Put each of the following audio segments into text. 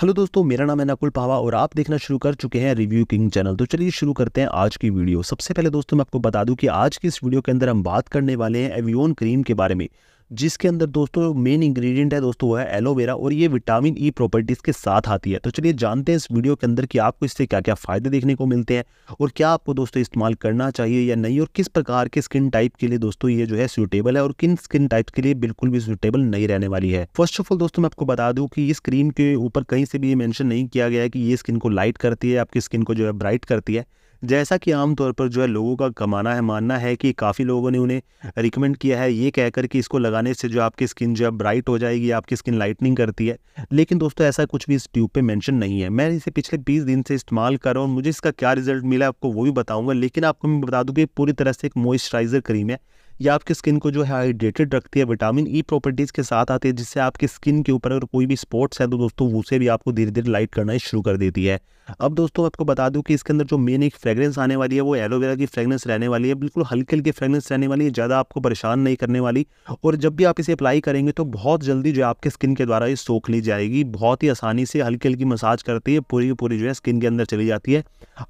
hello दोस्तों मेरा नाम है नकुल पावा और आप देखना शुरू कर चुके हैं रिव्यू किंग चैनल तो चलिए शुरू करते हैं आज की वीडियो सबसे पहले दोस्तों मैं आपको बता दूं कि आज की इस वीडियो के अंदर हम बात करने वाले हैं एवियोन क्रीम के बारे में जिसके अंदर दोस्तों मेन इंग्रेडिएंट है दोस्तों वो है एलोवेरा और ये विटामिन ई प्रॉपर्टीज़ के साथ आती है तो चलिए जानते हैं इस वीडियो के अंदर कि आपको इससे क्या क्या फ़ायदे देखने को मिलते हैं और क्या आपको दोस्तों इस्तेमाल करना चाहिए या नहीं और किस प्रकार के स्किन टाइप के लिए दोस्तों ये जो है सुटेबल है और किन स्किन टाइप के लिए बिल्कुल भी सुटेबल नहीं रहने वाली है फर्स्ट ऑफ ऑल दोस्तों मैं आपको बता दूँ की इस क्रीम के ऊपर कहीं से भी ये मैंशन नहीं किया गया है कि ये स्किन को लाइट करती है आपकी स्किन को जो है ब्राइट करती है जैसा कि आमतौर पर जो है लोगों का कमाना है मानना है कि काफ़ी लोगों ने उन्हें रिकमेंड किया है ये कहकर कि इसको लगाने से जो आपकी स्किन जो है ब्राइट हो जाएगी आपकी स्किन लाइटनिंग करती है लेकिन दोस्तों ऐसा कुछ भी इस ट्यूब पे मेंशन नहीं है मैं इसे पिछले 20 दिन से इस्तेमाल कर रहा हूँ मुझे इसका क्या रिजल्ट मिला आपको वो भी बताऊँगा लेकिन आपको मैं बता दूँ कि पूरी तरह से एक मॉइस्चराइज़र क्रीम है या आपकी स्किन को जो है हाइड्रेटेड रखती है विटामिन ई प्रॉपर्टीज़ के साथ आती है जिससे आपकी स्किन के ऊपर अगर कोई भी स्पॉट्स है तो दोस्तों उसे भी आपको धीरे धीरे लाइट करना शुरू कर देती है अब दोस्तों आपको बता दूँ कि इसके अंदर जो मेन एक फ्रेगरेंस आने वाली है वो एलोवेरा की फ्रेगरेंस रहने वाली है बिल्कुल हल्की हल्की फ्रेगरेंस रहने वाली है ज़्यादा आपको परेशान नहीं करने वाली और जब भी आप इसे अप्लाई करेंगे तो बहुत जल्दी जो है आपके स्किन के द्वारा ये सोख ली जाएगी बहुत ही आसानी से हल्की हल्की मसाज करती है पूरी पूरी जो है स्किन के अंदर चली जाती है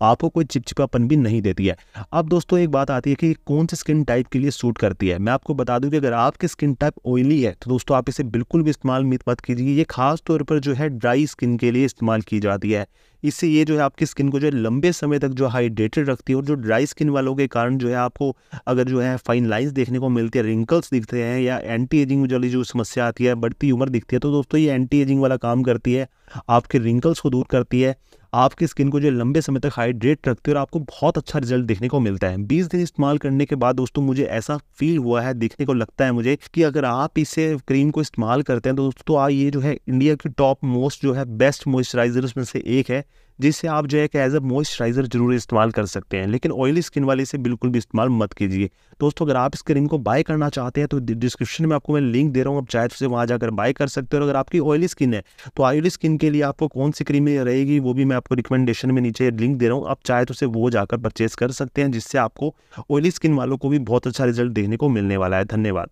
आपको कोई चिपचिपापन भी नहीं देती है अब दोस्तों एक बात आती है कि कौन से स्किन टाइप के लिए सूट सपोर्ट करती है मैं आपको बता दूं कि अगर आपकी स्किन टाइप ऑयली है तो दोस्तों आप इसे बिल्कुल भी इस्तेमाल मत कीजिए ये खास तौर पर जो है ड्राई स्किन के लिए इस्तेमाल की जाती है इससे ये जो है आपकी स्किन को जो है लंबे समय तक जो हाइड्रेटेड रखती है और जो ड्राई स्किन वालों के कारण जो है आपको अगर जो है फाइन लाइन्स देखने को मिलती है रिंकल्स दिखते हैं या एंटी एजिंग वाली जो समस्या आती है बढ़ती उम्र दिखती है तो दोस्तों ये एंटी एजिंग वाला काम करती है आपके रिंकल्स को दूर करती है आपकी स्किन को जो लंबे समय तक हाइड्रेट रखती है और आपको बहुत अच्छा रिजल्ट देखने को मिलता है 20 दिन इस्तेमाल करने के बाद दोस्तों मुझे ऐसा फील हुआ है देखने को लगता है मुझे कि अगर आप इसे क्रीम को इस्तेमाल करते हैं तो दोस्तों ये जो है इंडिया की टॉप मोस्ट जो है बेस्ट मॉइस्चराइजर उसमें से एक है जिससे आप जो है एज अ मॉइस्चराइज़र जरूर इस्तेमाल कर सकते हैं लेकिन ऑयली स्किन वाले से बिल्कुल भी इस्तेमाल मत कीजिए दोस्तों अगर आप इस क्रीम को बाय करना चाहते हैं तो डिस्क्रिप्शन में आपको मैं लिंक दे रहा हूँ आप चाहे तो उसे वहाँ जाकर बाय कर सकते हो और अगर आपकी ऑयली स्किन है तो ऑयली स्किन के लिए आपको कौन सी क्रीम रहेगी वो भी मैं आपको रिकमेंडेशन में नीचे लिंक दे रहा हूँ आप चाहे तो उसे वो जाकर परचेज कर सकते हैं जिससे आपको ऑयली स्किन वालों को भी बहुत अच्छा रिजल्ट देखने को मिलने वाला है धन्यवाद